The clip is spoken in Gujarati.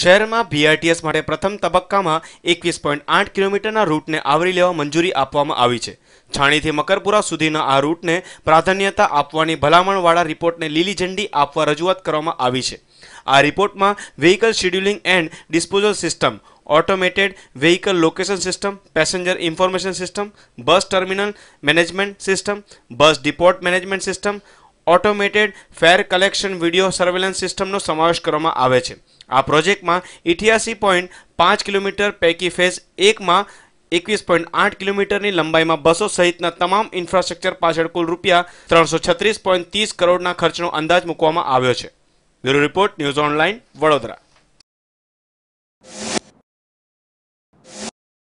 શહેરમાં બીઆરટીએસ માટે પ્રથમ તબક્કામાં એકવીસ પોઈન્ટ આઠ કિલોમીટરના રૂટને આવરી લેવા મંજૂરી આપવામાં આવી છે છાણીથી મકરપુરા સુધીના આ રૂટને પ્રાધાન્યતા આપવાની ભલામણવાળા રિપોર્ટને લીલી ઝંડી આપવા રજૂઆત કરવામાં આવી છે આ રિપોર્ટમાં vehicle scheduling and disposal system automated vehicle location system passenger information system bus terminal management system bus depot management system automated fare collection video surveillance સિસ્ટમનો સમાવેશ કરવામાં આવે છે આ પ્રોજેક્ટમાં ઇઠ્યાસી પોઈન્ટ પાંચ કિલોમીટર પૈકી ફેઝ એકમાં એકવીસ પોઈન્ટ આઠ કિલોમીટરની લંબાઈમાં બસો સહિતના તમામ ઇન્ફ્રાસ્ટ્રક્ચર પાછળ કુલ રૂપિયા ત્રણસો છત્રીસ પોઈન્ટ ત્રીસ કરોડના ખર્ચનો અંદાજ મૂકવામાં આવ્યો છે bureau report news online Vadodara